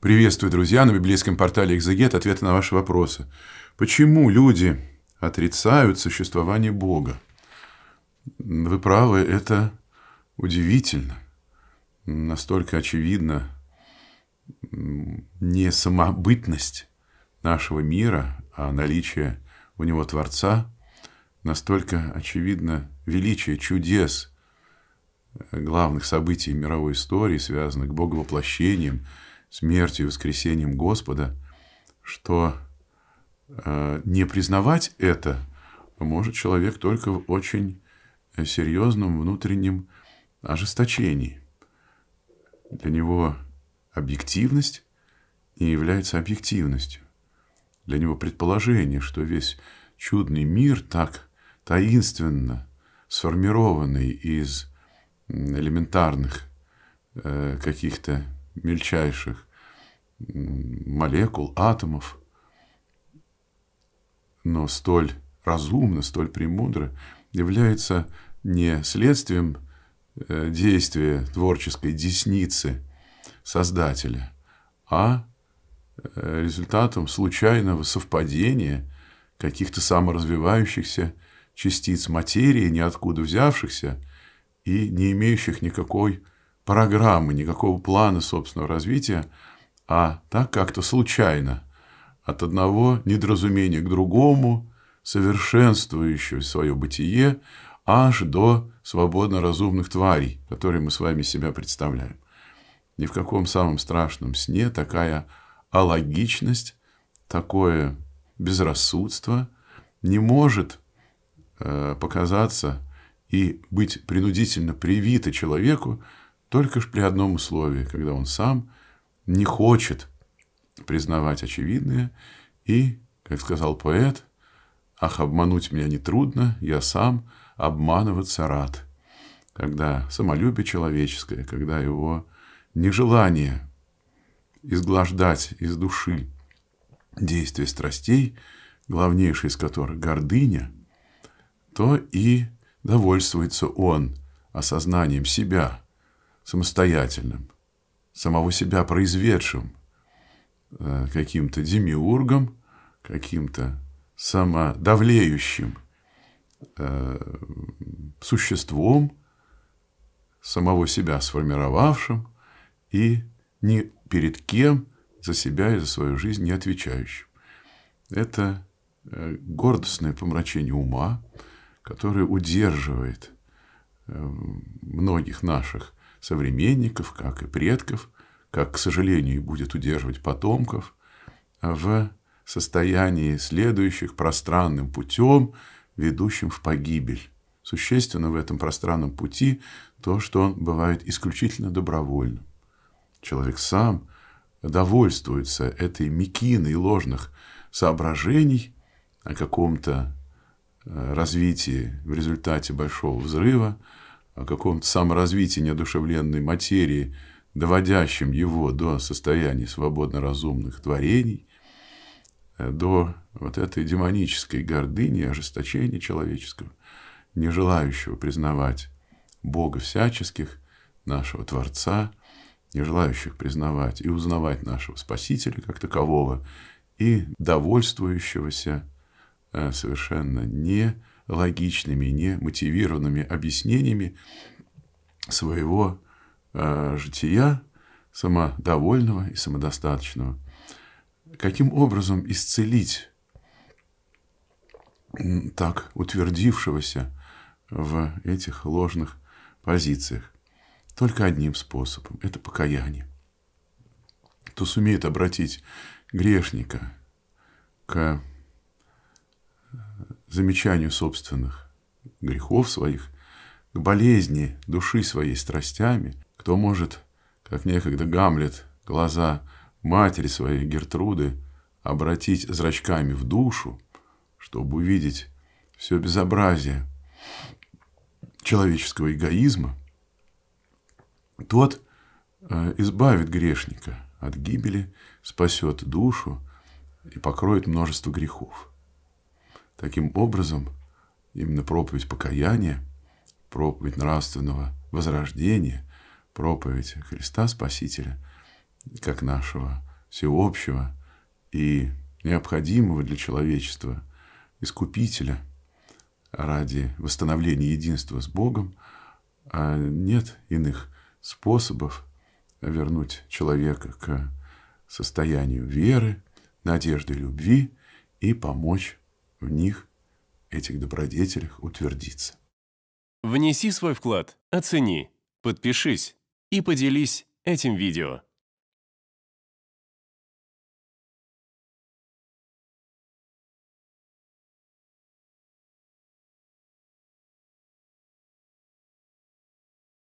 Приветствую, друзья, на библейском портале «Экзегет» ответы на ваши вопросы. Почему люди отрицают существование Бога? Вы правы, это удивительно, настолько очевидна не самобытность нашего мира, а наличие у него Творца, настолько очевидно величие чудес э, главных событий мировой истории, связанных с Боговоплощением – смертью и воскресением Господа, что э, не признавать это может человек только в очень серьезном внутреннем ожесточении. Для него объективность не является объективностью. Для него предположение, что весь чудный мир так таинственно сформированный из элементарных э, каких-то мельчайших молекул, атомов, но столь разумно, столь премудро является не следствием э, действия творческой десницы Создателя, а э, результатом случайного совпадения каких-то саморазвивающихся частиц материи, ниоткуда взявшихся и не имеющих никакой программы, никакого плана собственного развития, а так как-то случайно, от одного недоразумения к другому, совершенствующего свое бытие, аж до свободно разумных тварей, которые мы с вами себя представляем. Ни в каком самом страшном сне такая алогичность, такое безрассудство не может э, показаться и быть принудительно привито человеку, только ж при одном условии, когда он сам не хочет признавать очевидное и, как сказал поэт, «Ах, обмануть меня нетрудно, я сам обманываться рад», когда самолюбие человеческое, когда его нежелание изглаждать из души действия страстей, главнейшей из которых гордыня, то и довольствуется он осознанием себя – самостоятельным, самого себя произведшим э, каким-то демиургом, каким-то самодавлеющим э, существом, самого себя сформировавшим и ни перед кем за себя и за свою жизнь не отвечающим. Это э, гордостное помрачение ума, которое удерживает многих наших современников, как и предков, как, к сожалению, будет удерживать потомков, в состоянии следующих пространным путем, ведущим в погибель. Существенно в этом пространном пути то, что он бывает исключительно добровольным. Человек сам довольствуется этой мекиной ложных соображений о каком-то э, развитии в результате большого взрыва, о каком-то саморазвитии неодушевленной материи, доводящем его до состояния свободно разумных творений, э, до вот этой демонической гордыни, ожесточения человеческого, не желающего признавать Бога всяческих, нашего Творца, не желающих признавать и узнавать нашего Спасителя как такового, и довольствующегося э, совершенно не логичными, не мотивированными объяснениями своего э, жития самодовольного и самодостаточного. Каким образом исцелить так утвердившегося в этих ложных позициях? Только одним способом – это покаяние. Кто сумеет обратить грешника к э, замечанию собственных грехов своих, к болезни души своей страстями, кто может, как некогда Гамлет, глаза матери своей Гертруды обратить зрачками в душу, чтобы увидеть все безобразие человеческого эгоизма, тот э, избавит грешника от гибели, спасет душу и покроет множество грехов. Таким образом, именно проповедь покаяния, проповедь нравственного возрождения, проповедь Христа Спасителя, как нашего всеобщего и необходимого для человечества искупителя ради восстановления единства с Богом, а нет иных способов вернуть человека к состоянию веры, надежды любви и помочь в них, этих добродетелях, утвердиться. Внеси свой вклад, оцени, подпишись и поделись этим видео.